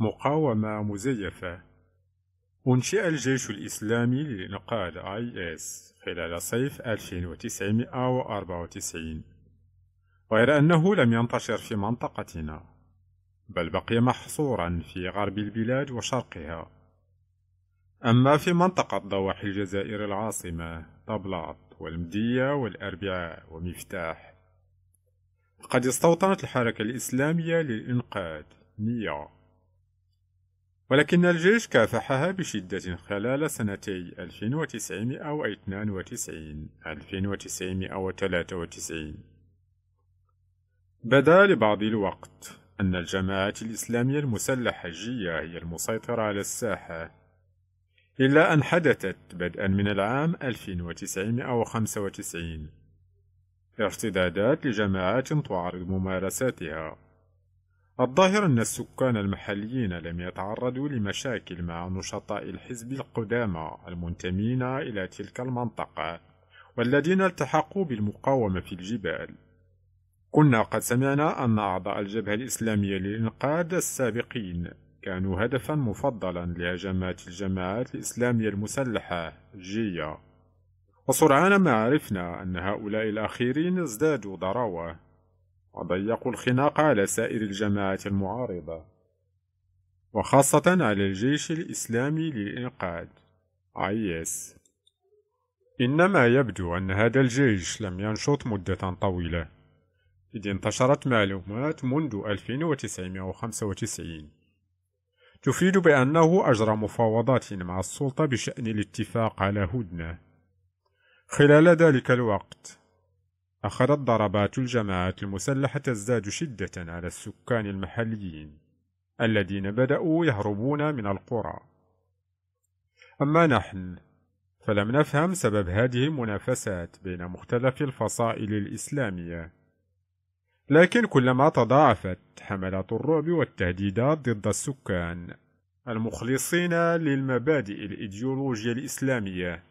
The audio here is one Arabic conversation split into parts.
مقاومة مزيفة أنشئ الجيش الإسلامي للإنقاذ آي إس خلال صيف 1994 غير أنه لم ينتشر في منطقتنا بل بقي محصورا في غرب البلاد وشرقها أما في منطقة ضواحي الجزائر العاصمة طبلاط والمدية والأربعاء ومفتاح قد استوطنت الحركة الإسلامية للإنقاذ نيا ولكن الجيش كافحها بشدة خلال سنتي 1992 1993 بدا لبعض الوقت أن الجماعات الإسلامية المسلحة الجية هي المسيطرة على الساحة إلا أن حدثت بدءا من العام 1995 ارتدادات لجماعات تعارض ممارساتها الظاهر أن السكان المحليين لم يتعرضوا لمشاكل مع نشطاء الحزب القدامى المنتمين إلى تلك المنطقة والذين التحقوا بالمقاومة في الجبال كنا قد سمعنا أن أعضاء الجبهة الإسلامية للإنقاذ السابقين كانوا هدفا مفضلا لهجمات الجماعات الإسلامية المسلحة جية وسرعان ما عرفنا أن هؤلاء الأخيرين ازدادوا ضراوة وضيقوا الخناق على سائر الجماعات المعارضة وخاصة على الجيش الإسلامي للإنقاذ IS إنما يبدو أن هذا الجيش لم ينشط مدة طويلة إذ انتشرت معلومات منذ 1995 تفيد بأنه أجرى مفاوضات مع السلطة بشأن الاتفاق على هدنة خلال ذلك الوقت أخذت ضربات الجماعات المسلحة تزداد شدة على السكان المحليين الذين بدأوا يهربون من القرى. أما نحن فلم نفهم سبب هذه المنافسات بين مختلف الفصائل الإسلامية. لكن كلما تضاعفت حملات الرعب والتهديدات ضد السكان المخلصين للمبادئ الإيديولوجية الإسلامية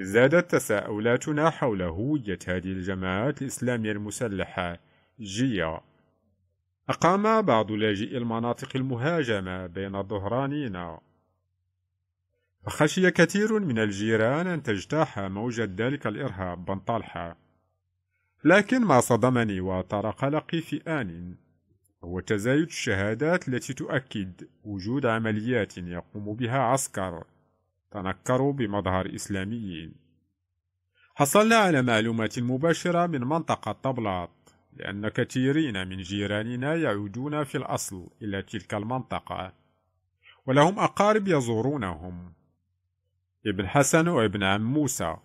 ازدادت تساؤلاتنا حول هوية هذه الجماعات الإسلامية المسلحة جيا أقام بعض لاجئي المناطق المهاجمة بين الظهرانين فخشي كثير من الجيران أن تجتاح موجة ذلك الإرهاب بن طلحة لكن ما صدمني وطرق قلقي في آن هو تزايد الشهادات التي تؤكد وجود عمليات يقوم بها عسكر تنكروا بمظهر إسلاميين حصلنا على معلومات مباشرة من منطقة طبلات لأن كثيرين من جيراننا يعودون في الأصل إلى تلك المنطقة ولهم أقارب يزورونهم ابن حسن وابن عم موسى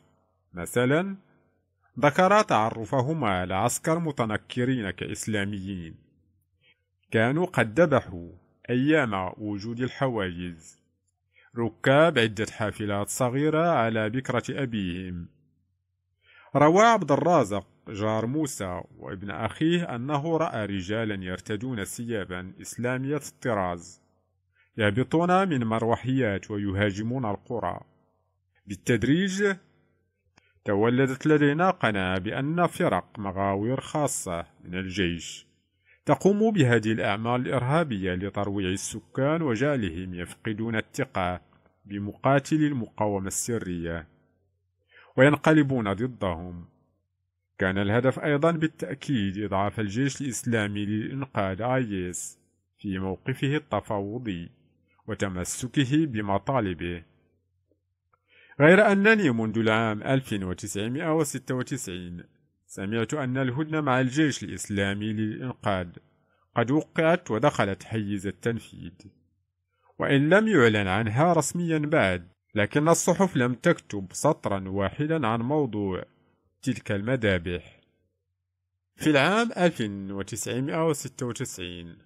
مثلا ذكرا تعرفهما على عسكر متنكرين كإسلاميين كانوا قد ذبحوا أيام وجود الحواجز ركاب عدة حافلات صغيرة على بكرة أبيهم روى عبد الرازق جار موسى وابن أخيه أنه رأى رجالا يرتدون ثيابا إسلامية الطراز يهبطون من مروحيات ويهاجمون القرى بالتدريج تولدت لدينا قناعة بأن فرق مغاوير خاصة من الجيش تقوم بهذه الأعمال الإرهابية لترويع السكان وجعلهم يفقدون الثقة بمقاتلي المقاومة السرية وينقلبون ضدهم كان الهدف أيضا بالتأكيد إضعاف الجيش الإسلامي لإنقاذ آيس في موقفه التفاوضي وتمسكه بمطالبه غير أنني منذ العام 1996 سمعت أن الهدنة مع الجيش الإسلامي للإنقاذ قد وقعت ودخلت حيز التنفيذ وإن لم يعلن عنها رسميا بعد لكن الصحف لم تكتب سطرا واحدا عن موضوع تلك المذابح في العام 1996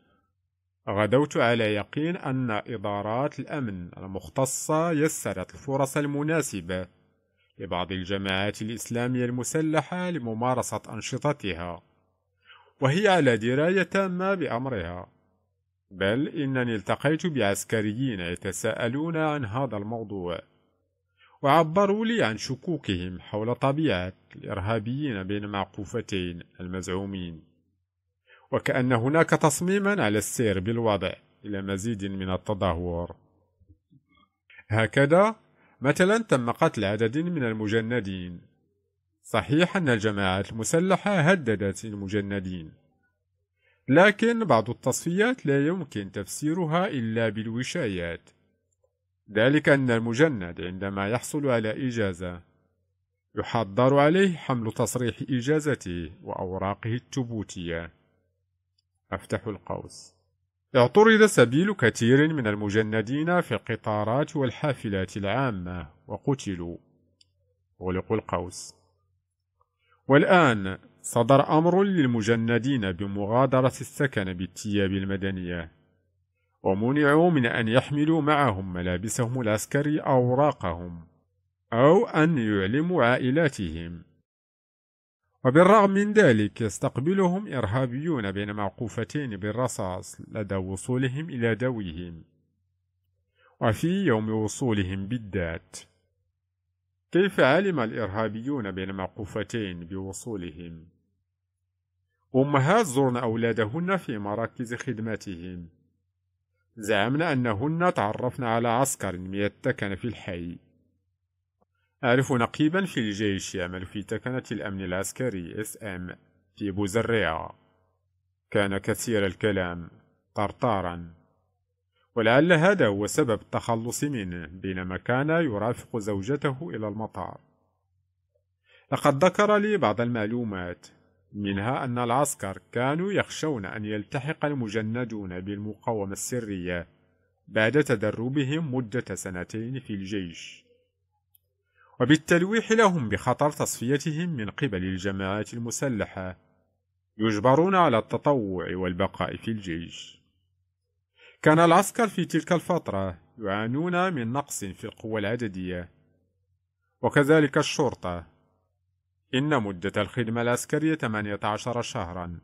غدوت على يقين أن إدارات الأمن المختصة يسرت الفرص المناسبة لبعض الجماعات الإسلامية المسلحة لممارسة أنشطتها وهي على دراية تامة بأمرها بل إنني التقيت بعسكريين يتساءلون عن هذا الموضوع وعبروا لي عن شكوكهم حول طبيعة الإرهابيين بين معقوفتين المزعومين وكأن هناك تصميما على السير بالوضع إلى مزيد من التدهور هكذا مثلا تم قتل عدد من المجندين صحيح أن الجماعات المسلحة هددت المجندين لكن بعض التصفيات لا يمكن تفسيرها إلا بالوشايات ذلك أن المجند عندما يحصل على إجازة يحضر عليه حمل تصريح إجازته وأوراقه الثبوتية أفتح القوس اعترض سبيل كثير من المجندين في القطارات والحافلات العامة وقتلوا غلق القوس والآن صدر أمر للمجندين بمغادرة السكن بالتياب المدنية ومنعوا من أن يحملوا معهم ملابسهم العسكري أوراقهم أو أن يعلموا عائلاتهم وبالرغم من ذلك يستقبلهم إرهابيون بين معقوفتين بالرصاص لدى وصولهم إلى دويهم وفي يوم وصولهم بالذات كيف علم الإرهابيون بين معقوفتين بوصولهم؟ أمهات زرن أولادهن في مراكز خدمتهم زعمنا أنهن تعرفن على عسكر يتكن في الحي أعرف نقيبا في الجيش يعمل في تكنة الأمن العسكري اس ام في بوزريا كان كثير الكلام طرطارا ولعل هذا هو سبب التخلص منه بينما كان يرافق زوجته إلى المطار لقد ذكر لي بعض المعلومات منها أن العسكر كانوا يخشون أن يلتحق المجندون بالمقاومة السرية بعد تدربهم مدة سنتين في الجيش وبالتلويح لهم بخطر تصفيتهم من قبل الجماعات المسلحة يجبرون على التطوع والبقاء في الجيش كان العسكر في تلك الفترة يعانون من نقص في القوة العددية وكذلك الشرطة إن مدة الخدمة العسكرية 18 شهرا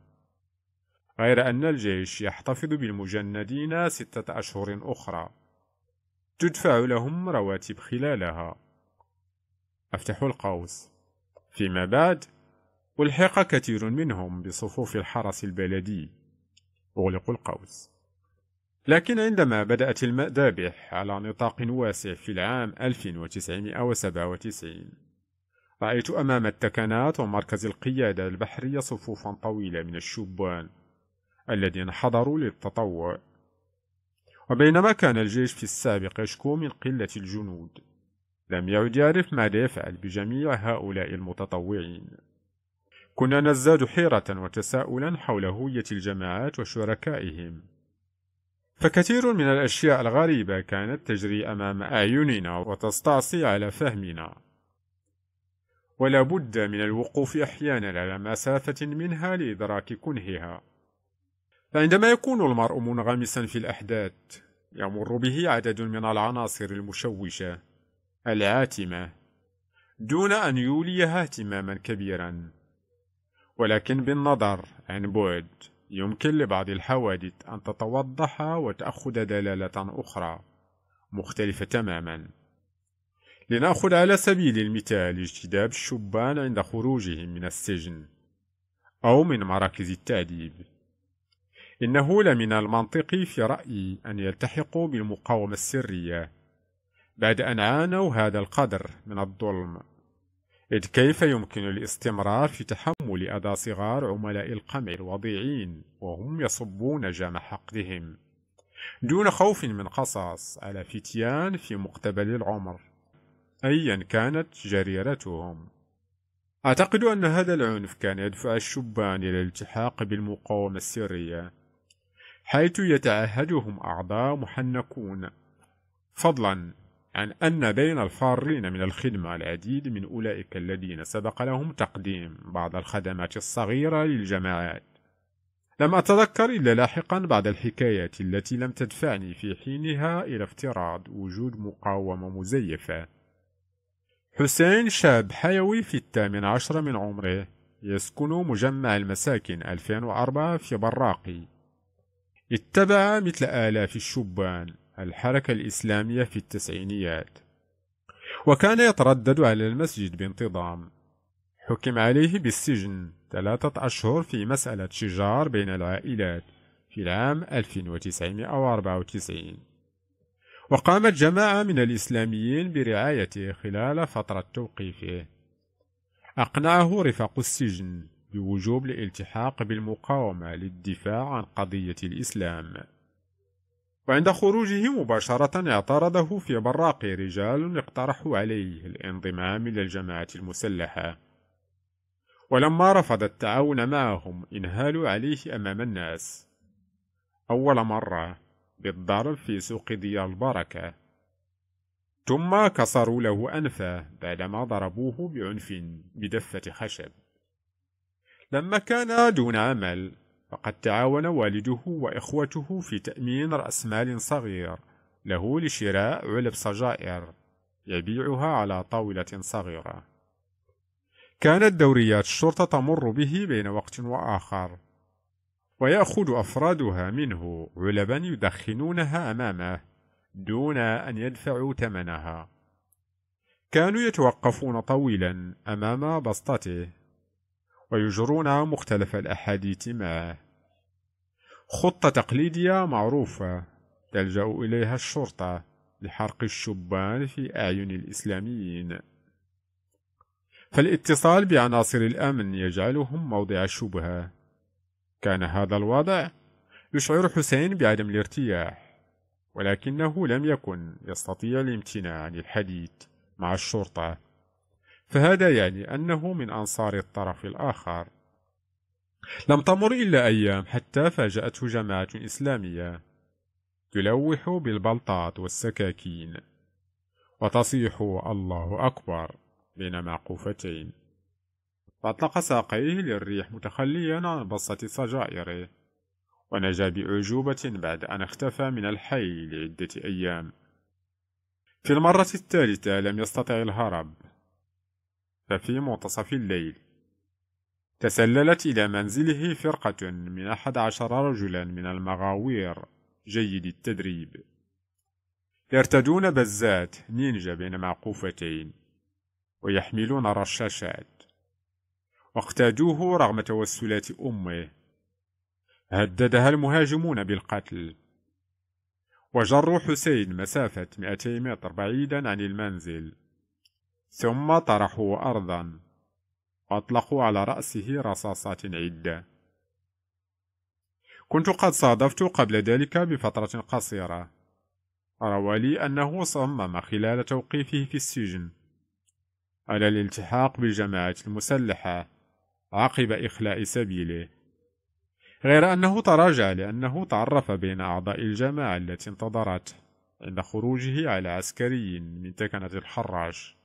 غير أن الجيش يحتفظ بالمجندين ستة أشهر أخرى تدفع لهم رواتب خلالها أفتح القوس فيما بعد ألحق كثير منهم بصفوف الحرس البلدي أغلق القوس لكن عندما بدأت المذابح على نطاق واسع في العام 1997 رأيت أمام التكنات ومركز القيادة البحرية صفوفا طويلة من الشبان الذين حضروا للتطوع وبينما كان الجيش في السابق يشكو من قلة الجنود لم يعد يعرف ماذا يفعل بجميع هؤلاء المتطوعين كنا نزداد حيرة وتساؤلا حول هوية الجماعات وشركائهم فكثير من الأشياء الغريبة كانت تجري أمام أعيننا وتستعصي على فهمنا ولا بد من الوقوف أحيانا على مسافة منها لإدراك كنهها فعندما يكون المرء منغمسا في الأحداث يمر به عدد من العناصر المشوشة العاتمة دون أن يولي اهتماما كبيرا ولكن بالنظر عن بعد يمكن لبعض الحوادث أن تتوضح وتأخذ دلالة أخرى مختلفة تماما لنأخذ على سبيل المثال اجتذاب الشبان عند خروجهم من السجن أو من مراكز التأديب إنه لمن المنطقي في رأيي أن يلتحقوا بالمقاومة السرية بعد أن عانوا هذا القدر من الظلم إذ كيف يمكن الاستمرار في تحمل أذى صغار عملاء القمع الوضيعين وهم يصبون جام حقدهم دون خوف من قصص على فتيان في مقتبل العمر أيا كانت جريرتهم أعتقد أن هذا العنف كان يدفع الشبان إلى الالتحاق بالمقاومة السرية حيث يتعهدهم أعضاء محنكون فضلا عن أن بين الفارين من الخدمة العديد من أولئك الذين سبق لهم تقديم بعض الخدمات الصغيرة للجماعات لم أتذكر إلا لاحقا بعد الحكايات التي لم تدفعني في حينها إلى افتراض وجود مقاومة مزيفة حسين شاب حيوي في الثامن عشر من عمره يسكن مجمع المساكن 2004 في براقي اتبع مثل آلاف الشبان الحركة الإسلامية في التسعينيات وكان يتردد على المسجد بانتظام حكم عليه بالسجن ثلاثة أشهر في مسألة شجار بين العائلات في العام 1994 وقامت جماعة من الإسلاميين برعايته خلال فترة توقيفه أقنعه رفاق السجن بوجوب الالتحاق بالمقاومة للدفاع عن قضية الإسلام وعند خروجه مباشرة اعترضه في براق رجال اقترحوا عليه الانضمام إلى الجماعة المسلحة ولما رفض التعاون معهم انهالوا عليه أمام الناس أول مرة بالضرب في سوق ديال البركة ثم كسروا له أنفه بعدما ضربوه بعنف بدفة خشب لما كان دون عمل فقد تعاون والده وإخوته في تأمين رأس مال صغير له لشراء علب سجائر يبيعها على طاولة صغيرة. كانت دوريات الشرطة تمر به بين وقت وآخر، ويأخذ أفرادها منه علبا يدخنونها أمامه دون أن يدفعوا ثمنها. كانوا يتوقفون طويلا أمام بسطته ويجرون مختلف الأحاديث معه خطة تقليدية معروفة تلجأ إليها الشرطة لحرق الشبان في أعين الإسلاميين فالاتصال بعناصر الأمن يجعلهم موضع الشبهة كان هذا الوضع يشعر حسين بعدم الارتياح ولكنه لم يكن يستطيع الامتناع عن الحديث مع الشرطة فهذا يعني أنه من أنصار الطرف الآخر لم تمر إلا أيام حتى فاجأته جماعة إسلامية تلوح بالبلطات والسكاكين وتصيح الله أكبر بين معقوفتين فأطلق ساقيه للريح متخليا عن بصة سجائره ونجا بأعجوبة بعد أن اختفى من الحي لعدة أيام في المرة الثالثة لم يستطع الهرب ففي منتصف الليل تسللت إلى منزله فرقة من أحد عشر رجلا من المغاوير جيد التدريب يرتدون بزات نينجا بين معقوفتين ويحملون رشاشات واقتادوه رغم توسلات أمه هددها المهاجمون بالقتل وجروا حسين مسافة 200 متر بعيدا عن المنزل ثم طرحوا أرضا وأطلقوا على رأسه رصاصات عدة كنت قد صادفت قبل ذلك بفترة قصيرة روى لي أنه صمم خلال توقيفه في السجن على الالتحاق بالجماعات المسلحة عقب إخلاء سبيله غير أنه تراجع لأنه تعرف بين أعضاء الجماعة التي انتظرته عند خروجه على عسكري من تكنة الحراش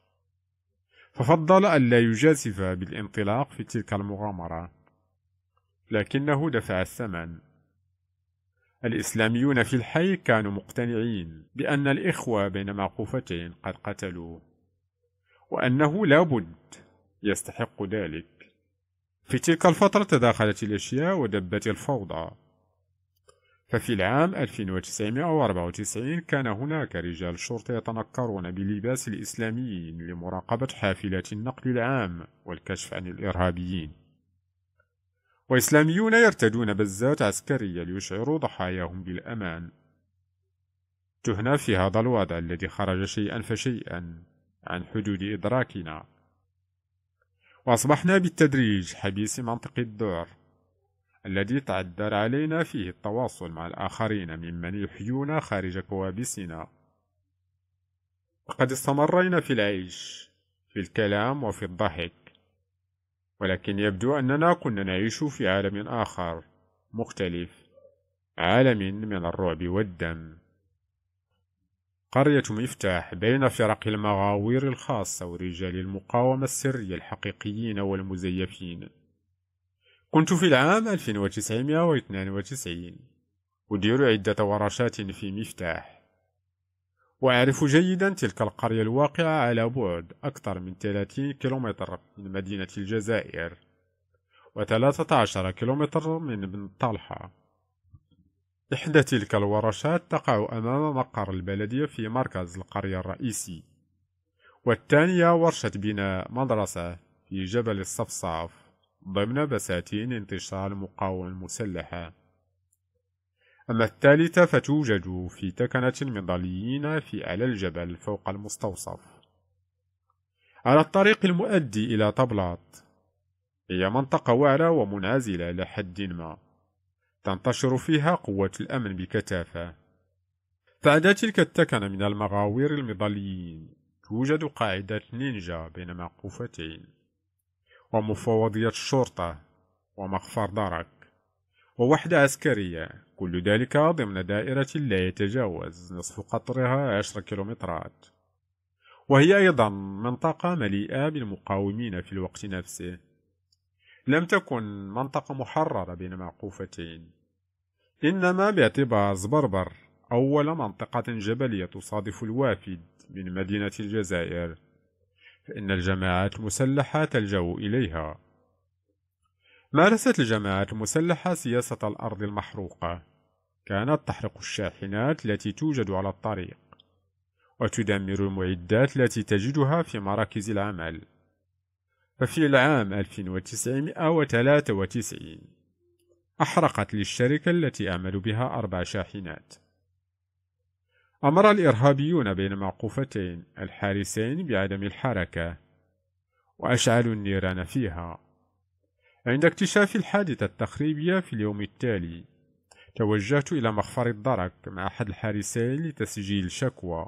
ففضل ألا يجازف بالانطلاق في تلك المغامرة لكنه دفع الثمن الإسلاميون في الحي كانوا مقتنعين بأن الإخوة بين معقوفتين قد قتلوا وأنه لابد يستحق ذلك في تلك الفترة تداخلت الأشياء ودبت الفوضى ففي العام 1994 كان هناك رجال شرطة يتنكرون بلباس الإسلاميين لمراقبة حافلات النقل العام والكشف عن الإرهابيين وإسلاميون يرتدون بزات عسكرية ليشعروا ضحاياهم بالأمان تهنا في هذا الوضع الذي خرج شيئا فشيئا عن حدود إدراكنا وأصبحنا بالتدريج حبيس منطق الدور الذي تعذر علينا فيه التواصل مع الآخرين ممن يحيون خارج كوابيسنا وقد استمرينا في العيش في الكلام وفي الضحك ولكن يبدو أننا كنا نعيش في عالم آخر مختلف عالم من الرعب والدم قرية مفتاح بين فرق المغاوير الخاصة ورجال المقاومة السرية الحقيقيين والمزيفين كنت في العام 1992 أدير عدة ورشات في مفتاح وأعرف جيدا تلك القرية الواقعة على بعد أكثر من 30 كيلومتر من مدينة الجزائر و13 كيلومتر من بن طلحة إحدى تلك الورشات تقع أمام مقر البلدية في مركز القرية الرئيسي والثانية ورشة بناء مدرسة في جبل الصفصاف ضمن بساتين انتشار المقاومة المسلحة أما الثالثة فتوجد في تكنة المظليين في أعلى الجبل فوق المستوصف على الطريق المؤدي إلى طبلات هي منطقة وعرة ومنعزلة إلى حد ما تنتشر فيها قوة الأمن بكثافة بعد تلك التكنة من المغاوير المظليين توجد قاعدة نينجا بين معقوفتين ومفوضية الشرطة ومخفر درك ووحدة عسكرية كل ذلك ضمن دائرة لا يتجاوز نصف قطرها عشر كيلومترات وهي أيضا منطقة مليئة بالمقاومين في الوقت نفسه لم تكن منطقة محررة بين معقوفتين إنما باعتبار زبربر أول منطقة جبلية تصادف الوافد من مدينة الجزائر فإن الجماعات المسلحة تلجأ إليها. مارست الجماعات المسلحة سياسة الأرض المحروقة، كانت تحرق الشاحنات التي توجد على الطريق، وتدمر المعدات التي تجدها في مراكز العمل. ففي العام 1993 أحرقت للشركة التي أعمل بها أربع شاحنات أمر الإرهابيون بين معقوفتين الحارسين بعدم الحركة وأشعلوا النيران فيها عند اكتشاف الحادثة التخريبية في اليوم التالي توجهت إلى مخفر الدرك مع أحد الحارسين لتسجيل شكوى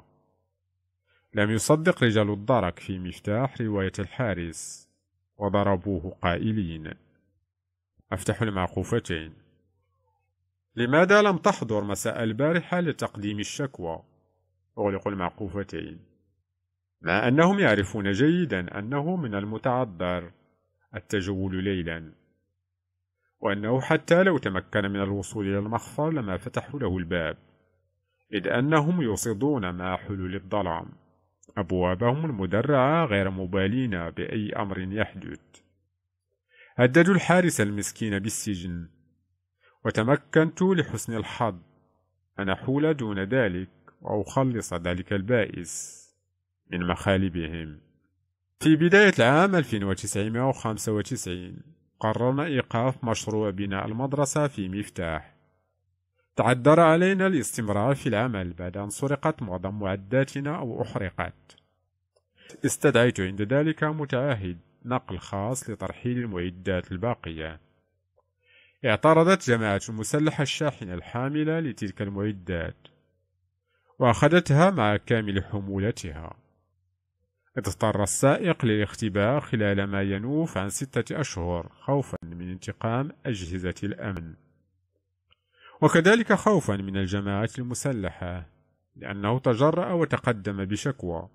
لم يصدق رجال الدرك في مفتاح رواية الحارس وضربوه قائلين أفتح المعقوفتين لماذا لم تحضر مساء البارحة لتقديم الشكوى؟ أغلق المعقوفتين مع أنهم يعرفون جيدا أنه من المتعذر التجول ليلا وأنه حتى لو تمكن من الوصول إلى المخفر لما فتحوا له الباب إذ أنهم يصدون مع حلول الظلام أبوابهم المدرعة غير مبالين بأي أمر يحدث هددوا الحارس المسكين بالسجن وتمكنت لحسن الحظ أن أحول دون ذلك وأخلص ذلك البائس من مخالبهم في بداية العام 1995 قررنا إيقاف مشروع بناء المدرسة في مفتاح تعذر علينا الاستمرار في العمل بعد أن سرقت معظم معداتنا أو أحرقت استدعيت عند ذلك متعهد نقل خاص لترحيل المعدات الباقية اعترضت جماعة المسلحة الشاحنة الحاملة لتلك المعدات وأخذتها مع كامل حمولتها اضطر السائق للاختباء خلال ما ينوف عن ستة أشهر خوفا من انتقام أجهزة الأمن وكذلك خوفا من الجماعات المسلحة لأنه تجرأ وتقدم بشكوى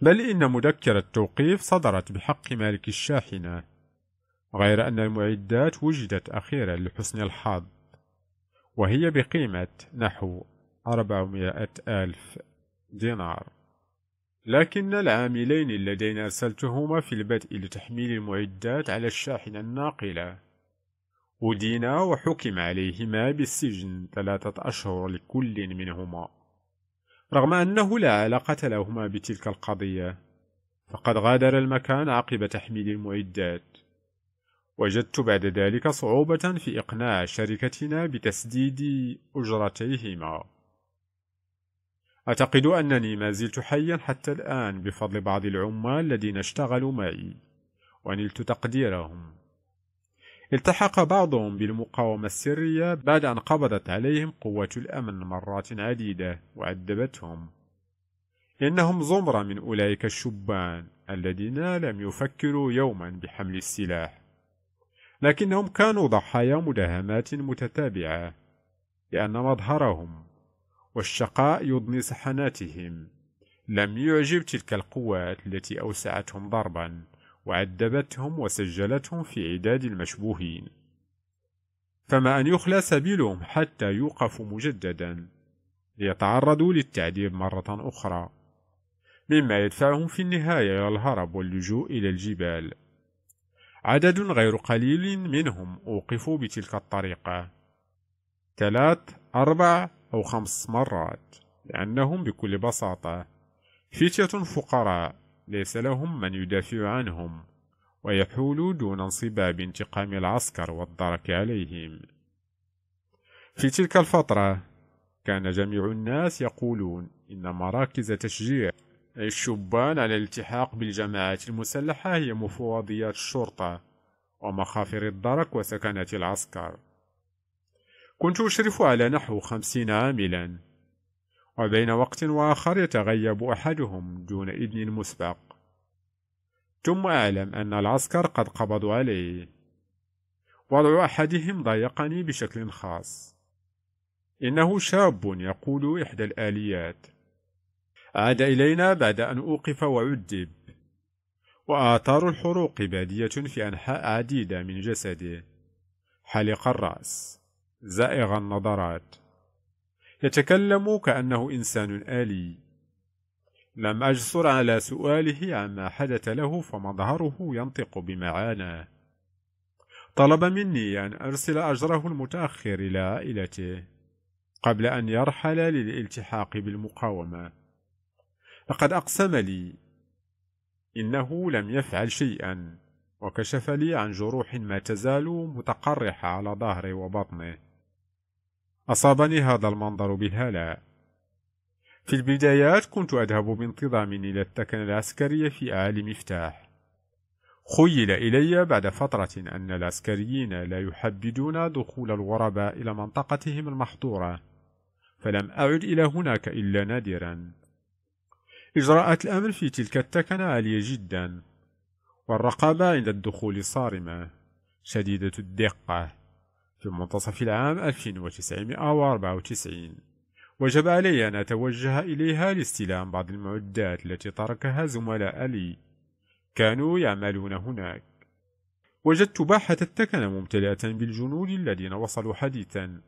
بل إن مذكرة التوقيف صدرت بحق مالك الشاحنة غير أن المعدات وجدت أخيرا لحسن الحظ وهي بقيمة نحو أربعمائة ألف دينار لكن العاملين اللذين أرسلتهما في البدء لتحميل المعدات على الشاحنة الناقلة أدينا وحكم عليهما بالسجن ثلاثة أشهر لكل منهما رغم أنه لا علاقة لهما بتلك القضية فقد غادر المكان عقب تحميل المعدات وجدت بعد ذلك صعوبة في إقناع شركتنا بتسديد أجرتيهما أعتقد أنني ما زلت حيا حتى الآن بفضل بعض العمال الذين اشتغلوا معي ونلت تقديرهم التحق بعضهم بالمقاومة السرية بعد أن قبضت عليهم قوة الأمن مرات عديدة وعذبتهم إنهم زمرة من أولئك الشبان الذين لم يفكروا يوما بحمل السلاح لكنهم كانوا ضحايا مداهمات متتابعة لأن مظهرهم والشقاء يضني سحناتهم لم يعجب تلك القوات التي أوسعتهم ضربا وعذبتهم وسجلتهم في عداد المشبوهين فما أن يخلى سبيلهم حتى يوقفوا مجددا ليتعرضوا للتعذيب مرة أخرى مما يدفعهم في النهاية إلى الهرب واللجوء إلى الجبال عدد غير قليل منهم أوقفوا بتلك الطريقة ثلاث أربع أو خمس مرات لأنهم بكل بساطة فتية فقراء ليس لهم من يدافع عنهم ويحولوا دون انصباب انتقام العسكر والدرك عليهم في تلك الفترة كان جميع الناس يقولون إن مراكز تشجيع أي الشبان على الالتحاق بالجماعات المسلحة هي مفوضيات الشرطة ومخافر الدرك وسكنة العسكر كنت أشرف على نحو خمسين عاملا وبين وقت وآخر يتغيب أحدهم دون إذن مسبق ثم أعلم أن العسكر قد قبضوا علي وضع أحدهم ضايقني بشكل خاص إنه شاب يقول إحدى الآليات عاد إلينا بعد أن أوقف وعدب وآثار الحروق بادية في أنحاء عديدة من جسده حلق الرأس زائغ النظرات يتكلم كأنه إنسان آلي لم أجسر على سؤاله عما حدث له فمظهره ينطق بمعاناه طلب مني أن أرسل أجره المتأخر إلى عائلته قبل أن يرحل للالتحاق بالمقاومة لقد أقسم لي إنه لم يفعل شيئا وكشف لي عن جروح ما تزال متقرحة على ظهري وبطنه أصابني هذا المنظر بالهلع في البدايات كنت أذهب بانتظام إلى التكن العسكري في أعالي مفتاح خيل إلي بعد فترة أن العسكريين لا يحبدون دخول الغرباء إلى منطقتهم المحظورة فلم أعد إلى هناك إلا نادرا إجراءات الأمن في تلك التكنة عالية جدا والرقابة عند الدخول صارمة شديدة الدقة في منتصف العام 1994 وجب علي أن أتوجه إليها لاستلام بعض المعدات التي تركها زملاء لي كانوا يعملون هناك وجدت باحة التكن ممتلئة بالجنود الذين وصلوا حديثا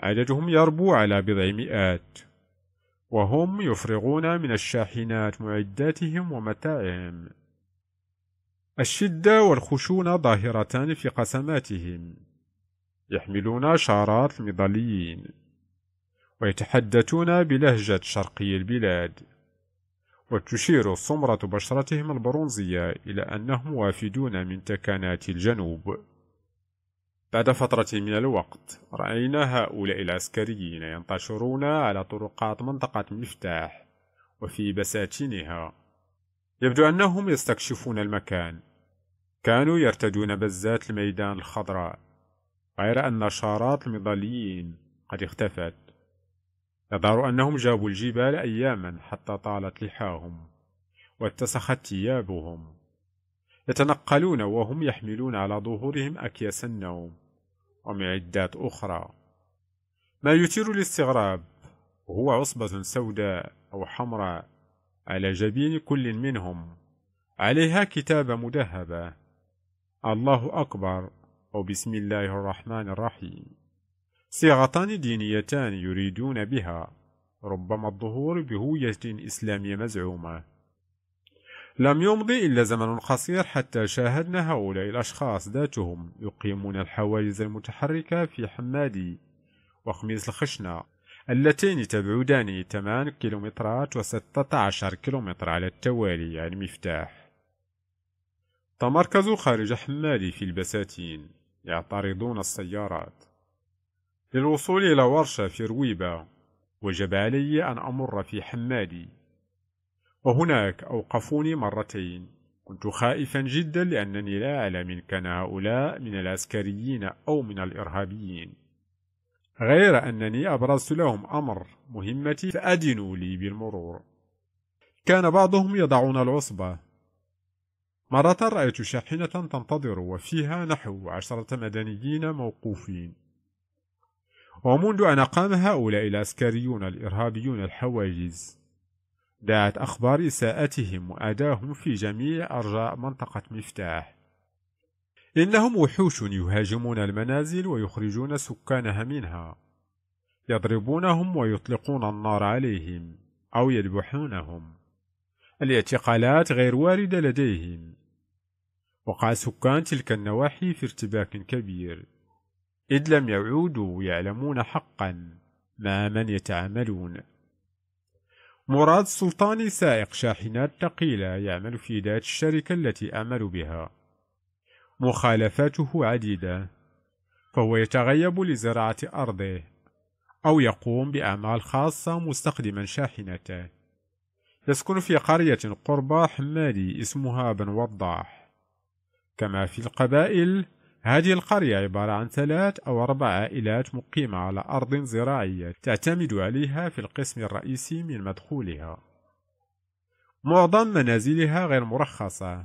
عددهم يربو على بضع مئات وهم يفرغون من الشاحنات معداتهم ومتاعهم الشدة والخشونة ظاهرتان في قسماتهم يحملون شعارات المظليين ويتحدثون بلهجة شرقي البلاد وتشير سمرة بشرتهم البرونزية إلى أنهم وافدون من تكنات الجنوب بعد فترة من الوقت رأينا هؤلاء العسكريين ينتشرون على طرقات منطقة مفتاح وفي بساتينها يبدو أنهم يستكشفون المكان كانوا يرتدون بزات الميدان الخضراء غير أن شارات المظليين قد اختفت يظهر أنهم جابوا الجبال أياما حتى طالت لحاهم واتسخت ثيابهم يتنقلون وهم يحملون على ظهورهم أكياس النوم ومعدات أخرى ما يثير الاستغراب هو عصبة سوداء أو حمراء على جبين كل منهم عليها كتابة مذهبة الله أكبر أو بسم الله الرحمن الرحيم صيغتان دينيتان يريدون بها ربما الظهور بهوية إسلامية مزعومة لم يمضي إلا زمن قصير حتى شاهدنا هؤلاء الأشخاص ذاتهم يقيمون الحواجز المتحركة في حمادي وخميس الخشنة اللتين تبعدان 8 كيلومترات و16 كيلومتر على التوالي عن مفتاح تمركزوا خارج حمادي في البساتين يعترضون السيارات للوصول إلى ورشة في رويبة وجب علي أن أمر في حمادي وهناك أوقفوني مرتين كنت خائفا جدا لأنني لا أعلم إن كان هؤلاء من العسكريين أو من الإرهابيين غير أنني أبرزت لهم أمر مهمتي فأدنوا لي بالمرور كان بعضهم يضعون العصبة مرة رأيت شاحنة تنتظر وفيها نحو عشرة مدنيين موقوفين ومنذ أن قام هؤلاء العسكريون الإرهابيون الحواجز دعت أخبار إساءتهم وأداهم في جميع أرجاء منطقة مفتاح إنهم وحوش يهاجمون المنازل ويخرجون سكانها منها يضربونهم ويطلقون النار عليهم أو يذبحونهم الاعتقالات غير واردة لديهم وقع سكان تلك النواحي في ارتباك كبير إذ لم يعودوا يعلمون حقا مع من يتعاملون مراد السلطاني سائق شاحنات ثقيلة يعمل في ذات الشركة التي أعمل بها مخالفاته عديدة فهو يتغيب لزراعة أرضه أو يقوم بأعمال خاصة مستخدما شاحنته يسكن في قرية قرب حمادي اسمها بن وضاح كما في القبائل هذه القرية عبارة عن ثلاث أو أربع عائلات مقيمة على أرض زراعية تعتمد عليها في القسم الرئيسي من مدخولها معظم منازلها غير مرخصة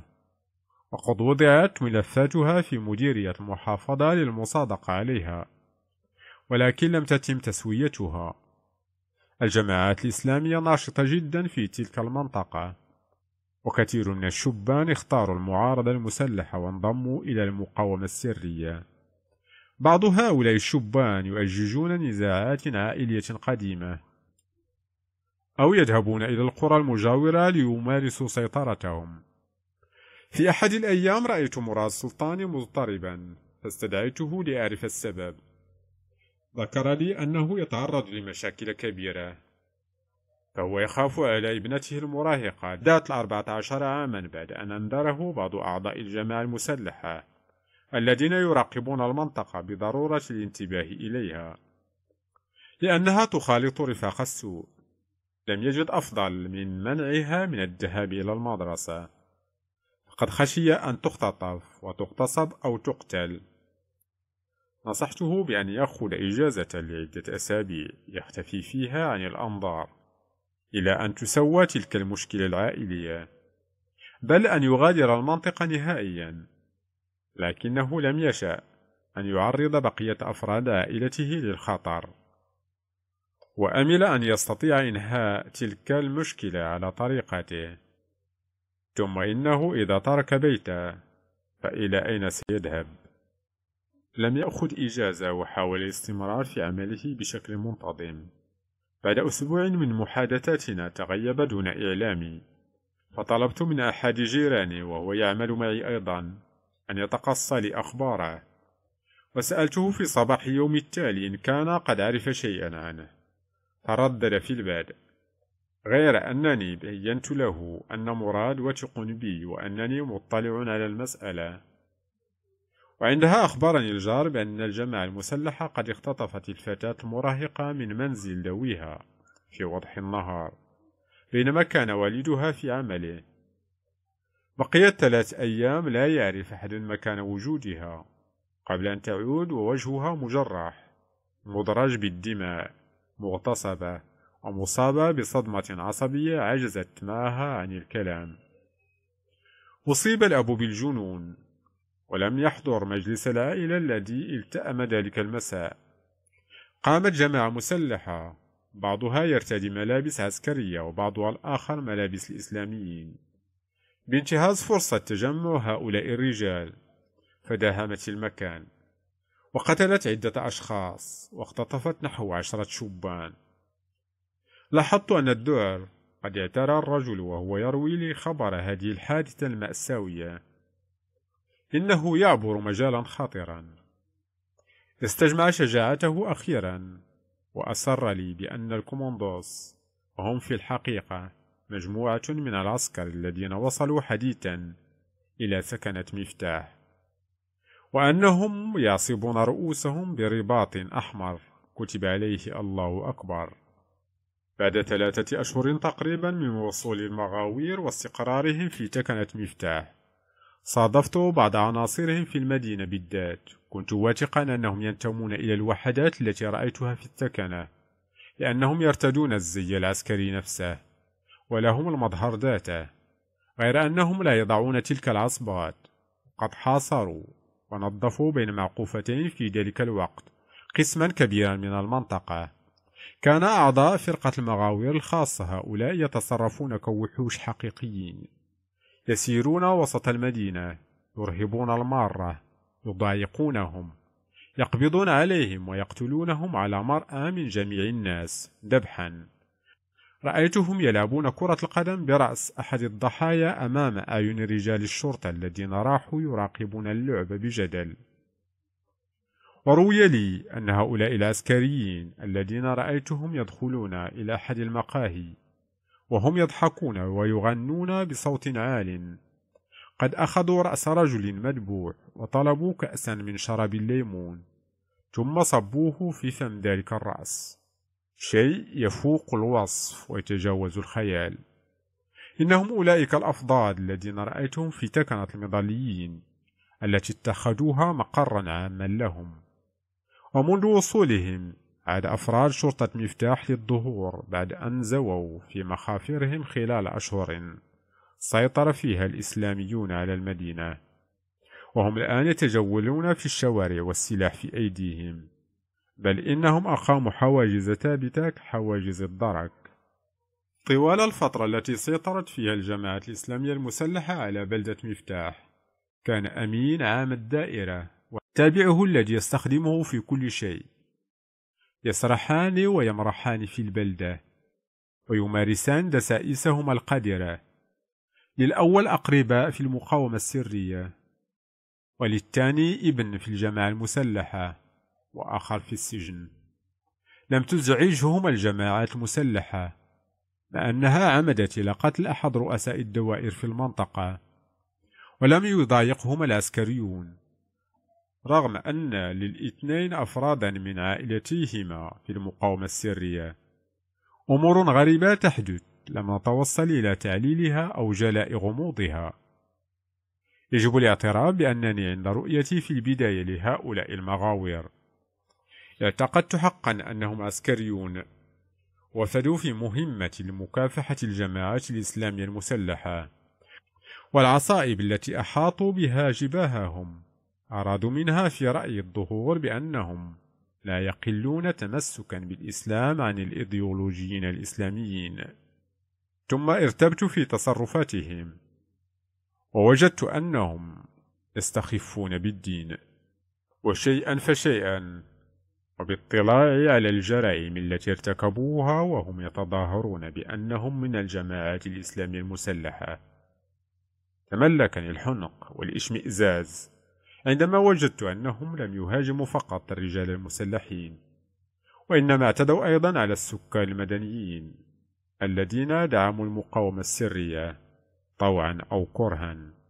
وقد وضعت ملفاتها في مديرية المحافظة للمصادقة عليها ولكن لم تتم تسويتها الجماعات الإسلامية ناشطة جدا في تلك المنطقة وكثير من الشبان اختاروا المعارضة المسلحة وانضموا إلى المقاومة السرية بعض هؤلاء الشبان يؤججون نزاعات عائلية قديمة أو يذهبون إلى القرى المجاورة ليمارسوا سيطرتهم في أحد الأيام رأيت مراد سلطاني مضطربا فاستدعيته لأعرف السبب ذكر لي أنه يتعرض لمشاكل كبيرة فهو يخاف على ابنته المراهقة ذات الأربعة عشر عاما بعد أن أنذره بعض أعضاء الجماعة المسلحة الذين يراقبون المنطقة بضرورة الانتباه إليها لأنها تخالط رفاق السوء لم يجد أفضل من منعها من الذهاب إلى المدرسة فقد خشي أن تختطف وتغتصب أو تقتل نصحته بأن يأخذ إجازة لعدة أسابيع يختفي فيها عن الأنظار إلى أن تسوى تلك المشكلة العائلية بل أن يغادر المنطقة نهائيا لكنه لم يشأ أن يعرض بقية أفراد عائلته للخطر وأمل أن يستطيع إنهاء تلك المشكلة على طريقته ثم إنه إذا ترك بيته فإلى أين سيذهب؟ لم يأخذ إجازة وحاول الاستمرار في عمله بشكل منتظم بعد أسبوع من محادثاتنا تغيب دون إعلامي فطلبت من أحد جيراني وهو يعمل معي أيضا أن يتقصى لي أخباره وسألته في صباح يوم التالي إن كان قد عرف شيئا عنه تردد في البدء غير أنني بينت له أن مراد وثق بي وأنني مطلع على المسألة وعندها أخبرني الجار بأن الجماعة المسلحة قد اختطفت الفتاة المراهقة من منزل ذويها في وضح النهار بينما كان والدها في عمله بقيت ثلاث أيام لا يعرف أحد مكان وجودها قبل أن تعود ووجهها مجرح مدرج بالدماء مغتصبة ومصابة بصدمة عصبية عجزت معها عن الكلام أصيب الأب بالجنون ولم يحضر مجلس العائلة الذي التأم ذلك المساء قامت جماعة مسلحة بعضها يرتدي ملابس عسكرية وبعضها الآخر ملابس الإسلاميين بانتهاز فرصة تجمع هؤلاء الرجال فداهمت المكان وقتلت عدة أشخاص واختطفت نحو عشرة شبان لاحظت أن الدعر قد اعترى الرجل وهو يروي لي خبر هذه الحادثة المأساوية إنه يعبر مجالا خطرا استجمع شجاعته أخيرا وأصر لي بأن الكوموندوس وهم في الحقيقة مجموعة من العسكر الذين وصلوا حديثا إلى سكنة مفتاح وأنهم يعصبون رؤوسهم برباط أحمر كتب عليه الله أكبر بعد ثلاثة أشهر تقريبا من وصول المغاوير واستقرارهم في تكنة مفتاح صادفته بعض عناصرهم في المدينة بالذات كنت واثقا أنهم ينتمون إلى الوحدات التي رأيتها في الثكنة لأنهم يرتدون الزي العسكري نفسه ولهم المظهر ذاته غير أنهم لا يضعون تلك العصبات قد حاصروا ونظفوا بين معقوفتين في ذلك الوقت قسما كبيرا من المنطقة كان أعضاء فرقة المغاوير الخاصة هؤلاء يتصرفون كوحوش حقيقيين يسيرون وسط المدينة يرهبون المارة يضايقونهم يقبضون عليهم ويقتلونهم على مرأى من جميع الناس ذبحا رأيتهم يلعبون كرة القدم برأس أحد الضحايا أمام أعين رجال الشرطة الذين راحوا يراقبون اللعب بجدل وروي لي أن هؤلاء العسكريين الذين رأيتهم يدخلون إلى أحد المقاهي وهم يضحكون ويغنون بصوت عال قد أخذوا رأس رجل مدبوع وطلبوا كأسا من شراب الليمون ثم صبوه في فم ذلك الرأس شيء يفوق الوصف ويتجاوز الخيال إنهم أولئك الأفضاد الذين رأيتهم في تكنة المظليين التي اتخذوها مقرا عاما لهم ومنذ وصولهم على أفراد شرطة مفتاح للظهور بعد أن زووا في مخافرهم خلال أشهر سيطر فيها الإسلاميون على المدينة وهم الآن يتجولون في الشوارع والسلاح في أيديهم بل إنهم أقاموا حواجز ثابتة كحواجز الدرك طوال الفترة التي سيطرت فيها الجماعة الإسلامية المسلحة على بلدة مفتاح كان أمين عام الدائرة وتابعه الذي يستخدمه في كل شيء يسرحان ويمرحان في البلدة ويمارسان دسائسهما القذرة للأول أقرباء في المقاومة السرية وللثاني ابن في الجماعة المسلحة وآخر في السجن لم تزعجهما الجماعات المسلحة مع أنها عمدت إلى قتل أحد رؤساء الدوائر في المنطقة ولم يضايقهما العسكريون رغم أن للاثنين أفرادا من عائلتيهما في المقاومة السرية أمور غريبة تحدث لم نتوصل إلى تعليلها أو جلاء غموضها يجب الاعتراف بأنني عند رؤيتي في البداية لهؤلاء المغاور اعتقدت حقا أنهم عسكريون وفدوا في مهمة لمكافحة الجماعات الإسلامية المسلحة والعصائب التي أحاطوا بها جباههم أرادوا منها في رأي الظهور بأنهم لا يقلون تمسكا بالإسلام عن الإيديولوجيين الإسلاميين ثم ارتبت في تصرفاتهم ووجدت أنهم يستخفون بالدين وشيئا فشيئا وبالطلاع على الجرائم التي ارتكبوها وهم يتظاهرون بأنهم من الجماعات الإسلامية المسلحة تملكني الحنق والإشمئزاز عندما وجدت أنهم لم يهاجموا فقط الرجال المسلحين وإنما اعتدوا أيضا على السكان المدنيين الذين دعموا المقاومة السرية طوعا أو كرها